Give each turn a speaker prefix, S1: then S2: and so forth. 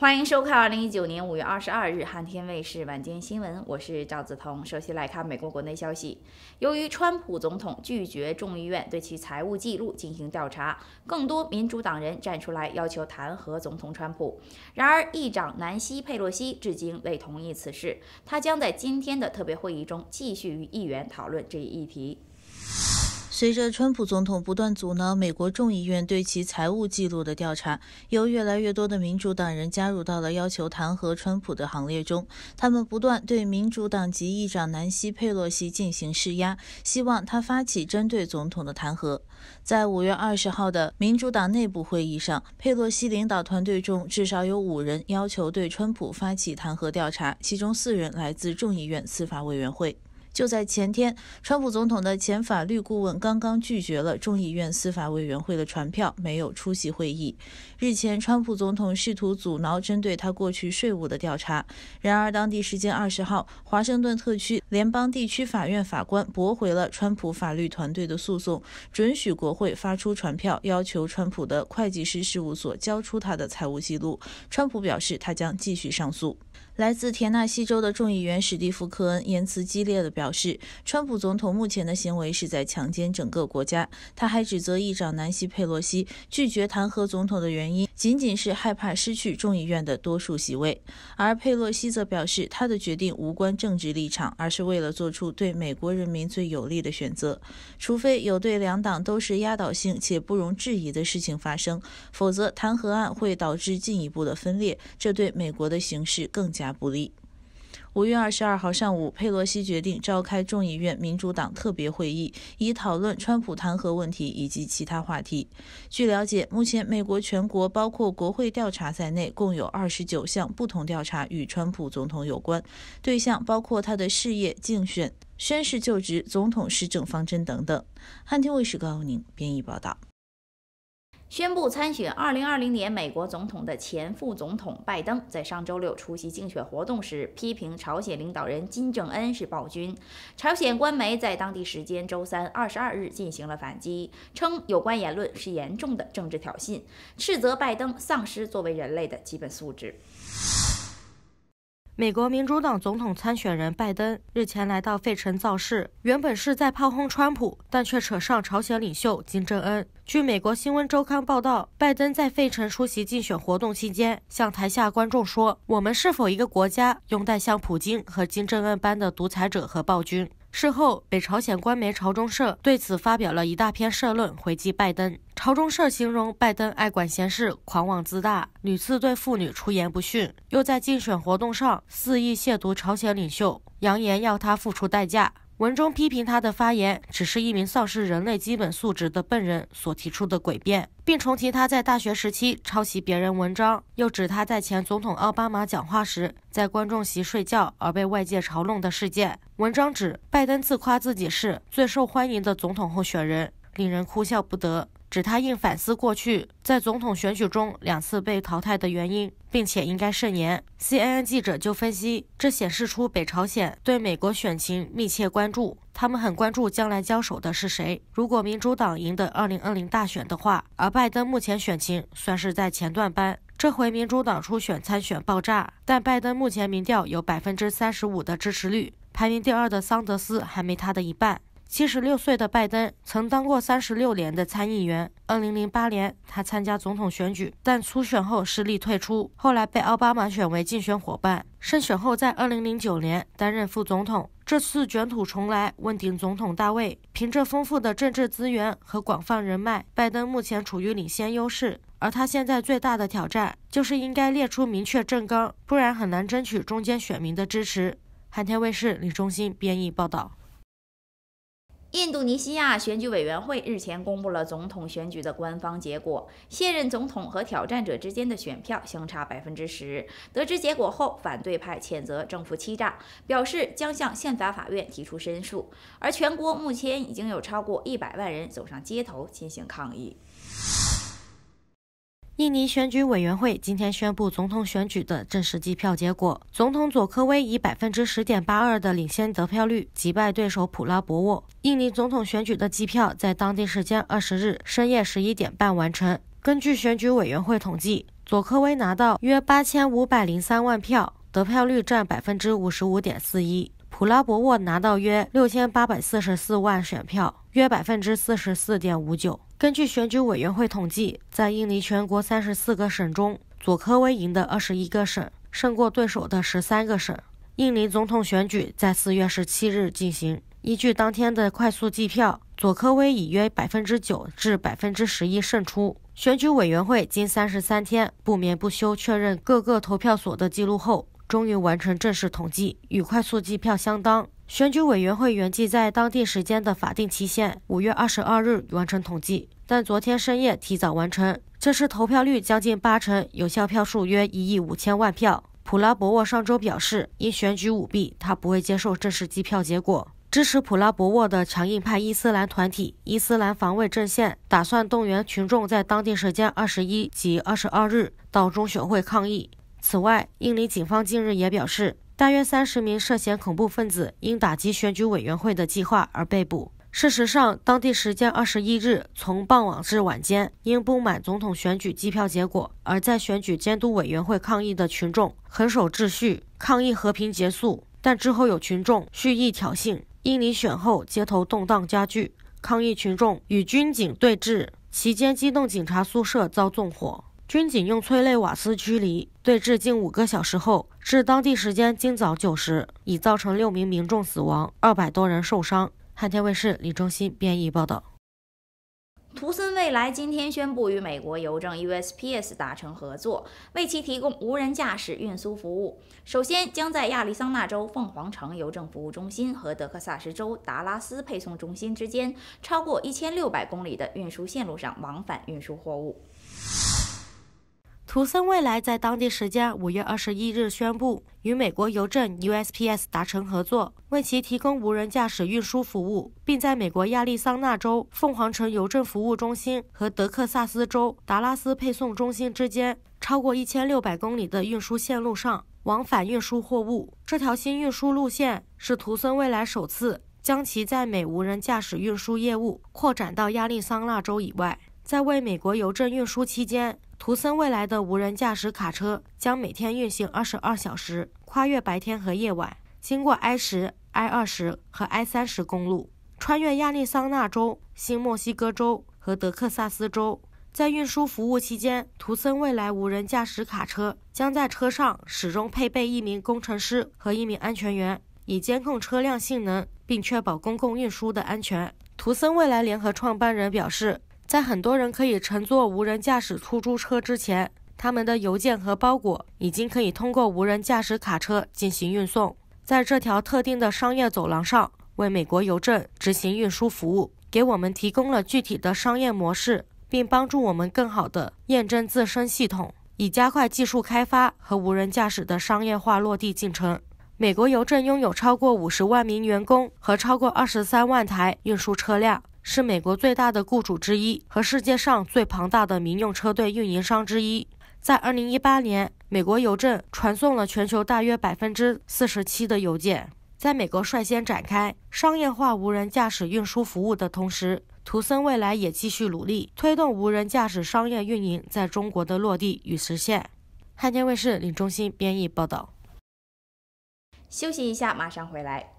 S1: 欢迎收看二零一九年五月二十二日汉天卫视晚间新闻，我是赵子彤。首先来看美国国内消息，由于川普总统拒绝众议院对其财务记录进行调查，更多民主党人站出来要求弹劾总统川普。然而，议长南希·佩洛西至今未同意此事，他将在今天的特别会议中继续与议员讨论这一议题。
S2: 随着川普总统不断阻挠美国众议院对其财务记录的调查，有越来越多的民主党人加入到了要求弹劾川普的行列中。他们不断对民主党籍议长南希·佩洛西进行施压，希望他发起针对总统的弹劾。在五月二十号的民主党内部会议上，佩洛西领导团队中至少有五人要求对川普发起弹劾调查，其中四人来自众议院司法委员会。就在前天，川普总统的前法律顾问刚刚拒绝了众议院司法委员会的传票，没有出席会议。日前，川普总统试图阻挠针对他过去税务的调查。然而，当地时间二十号，华盛顿特区联邦地区法院法官驳回了川普法律团队的诉讼，准许国会发出传票，要求川普的会计师事务所交出他的财务记录。川普表示，他将继续上诉。来自田纳西州的众议员史蒂夫·科恩言辞激烈的表示，川普总统目前的行为是在强奸整个国家。他还指责议长南希·佩洛西拒绝弹劾总统的原因仅仅是害怕失去众议院的多数席位。而佩洛西则表示，他的决定无关政治立场，而是为了做出对美国人民最有利的选择。除非有对两党都是压倒性且不容置疑的事情发生，否则弹劾案会导致进一步的分裂，这对美国的形势更加。不利。五月二十二号上午，佩洛西决定召开众议院民主党特别会议，以讨论川普弹劾问题以及其他话题。据了解，目前美国全国包括国会调查在内，共有二十九项不同调查与川普总统有关，对象包括他的事业、竞选、宣誓就职、总统施政方针等等。汉庭卫视高宁编译报道。
S1: 宣布参选2020年美国总统的前副总统拜登，在上周六出席竞选活动时，批评朝鲜领导人金正恩是暴君。朝鲜官媒在当地时间周三二十二日进行了反击，称有关言论是严重的政治挑衅，斥责拜登丧失作为人类的基本素质。
S3: 美国民主党总统参选人拜登日前来到费城造势，原本是在炮轰川普，但却扯上朝鲜领袖金正恩。据美国《新闻周刊》报道，拜登在费城出席竞选活动期间，向台下观众说：“我们是否一个国家，拥戴像普京和金正恩般的独裁者和暴君？”事后，北朝鲜官媒朝中社对此发表了一大篇社论回击拜登。朝中社形容拜登爱管闲事、狂妄自大，屡次对妇女出言不逊，又在竞选活动上肆意亵渎朝鲜领袖，扬言要他付出代价。文中批评他的发言只是一名丧失人类基本素质的笨人所提出的诡辩，并重提他在大学时期抄袭别人文章，又指他在前总统奥巴马讲话时在观众席睡觉而被外界嘲弄的事件。文章指拜登自夸自己是最受欢迎的总统候选人，令人哭笑不得。指他应反思过去在总统选举中两次被淘汰的原因，并且应该慎言。CNN 记者就分析，这显示出北朝鲜对美国选情密切关注，他们很关注将来交手的是谁。如果民主党赢得2020大选的话，而拜登目前选情算是在前段班。这回民主党初选参选爆炸，但拜登目前民调有百分之三十五的支持率，排名第二的桑德斯还没他的一半。七十六岁的拜登曾当过三十六年的参议员。二零零八年，他参加总统选举，但初选后失利退出。后来被奥巴马选为竞选伙伴，胜选后在二零零九年担任副总统。这次卷土重来，问鼎总统大位，凭着丰富的政治资源和广泛人脉，拜登目前处于领先优势。而他现在最大的挑战就是应该列出明确政纲，不然很难争取中间选民的支持。航天卫视李忠新编译报道。
S1: 印度尼西亚选举委员会日前公布了总统选举的官方结果，现任总统和挑战者之间的选票相差百分之十。得知结果后，反对派谴责政府欺诈，表示将向宪法法院提出申诉。而全国目前已经有超过一百万人走上街头进行抗议。
S3: 印尼选举委员会今天宣布总统选举的正式计票结果，总统佐科威以百分之十点八二的领先得票率击败对手普拉博沃。印尼总统选举的计票在当地时间二十日深夜十一点半完成。根据选举委员会统计，佐科威拿到约八千五百零三万票，得票率占百分之五十五点四一。普拉博沃拿到约六千八百四十四万选票，约百分之四十四点五九。根据选举委员会统计，在印尼全国三十四个省中，佐科威赢的二十一个省，胜过对手的十三个省。印尼总统选举在四月十七日进行，依据当天的快速计票，佐科威以约百分之九至百分之十一胜出。选举委员会经三十三天不眠不休确认各个投票所的记录后。终于完成正式统计，与快速计票相当。选举委员会原计在当地时间的法定期限五月二十二日完成统计，但昨天深夜提早完成。这次投票率将近八成，有效票数约一亿五千万票。普拉博沃上周表示，因选举舞弊，他不会接受正式计票结果。支持普拉博沃的强硬派伊斯兰团体伊斯兰防卫阵线打算动员群众在当地时间二十一及二十二日到中选会抗议。此外，印尼警方近日也表示，大约三十名涉嫌恐怖分子因打击选举委员会的计划而被捕。事实上，当地时间二十一日，从傍晚至晚间，因不满总统选举计票结果而在选举监督委员会抗议的群众，很守秩序，抗议和平结束。但之后有群众蓄意挑衅，印尼选后街头动荡加剧，抗议群众与军警对峙，期间机动警察宿舍遭纵火。军警用催泪瓦斯驱离对峙近五个小时后，至当地时间今早九时，已造成六名民众死亡，二百多人受伤。汉天卫视李忠新编译报道。
S1: 图森未来今天宣布与美国邮政 USPS 达成合作，为其提供无人驾驶运输服务。首先将在亚利桑那州凤凰城邮政服务中心和德克萨斯州达拉斯配送中心之间超过一千六百公里的运输线路上往返运输货物。
S3: 图森未来在当地时间五月二十一日宣布，与美国邮政 （USPS） 达成合作，为其提供无人驾驶运输服务，并在美国亚利桑那州凤凰城邮政服务中心和德克萨斯州达拉斯配送中心之间超过一千六百公里的运输线路上往返运输货物。这条新运输路线是图森未来首次将其在美无人驾驶运输业务扩展到亚利桑那州以外。在为美国邮政运输期间，图森未来的无人驾驶卡车将每天运行二十二小时，跨越白天和夜晚，经过 I 十、I 二十和 I 三十公路，穿越亚利桑那州、新墨西哥州和德克萨斯州。在运输服务期间，图森未来无人驾驶卡车将在车上始终配备一名工程师和一名安全员，以监控车辆性能并确保公共运输的安全。图森未来联合创办人表示。在很多人可以乘坐无人驾驶出租车之前，他们的邮件和包裹已经可以通过无人驾驶卡车进行运送。在这条特定的商业走廊上，为美国邮政执行运输服务，给我们提供了具体的商业模式，并帮助我们更好地验证自身系统，以加快技术开发和无人驾驶的商业化落地进程。美国邮政拥有超过五十万名员工和超过二十三万台运输车辆。是美国最大的雇主之一和世界上最庞大的民用车队运营商之一。在2018年，美国邮政传送了全球大约百分之四十七的邮件。在美国率先展开商业化无人驾驶运输服务的同时，图森未来也继续努力推动无人驾驶商业运营在中国的落地与实现。汉天卫视领中心编译报道。
S1: 休息一下，马上回来。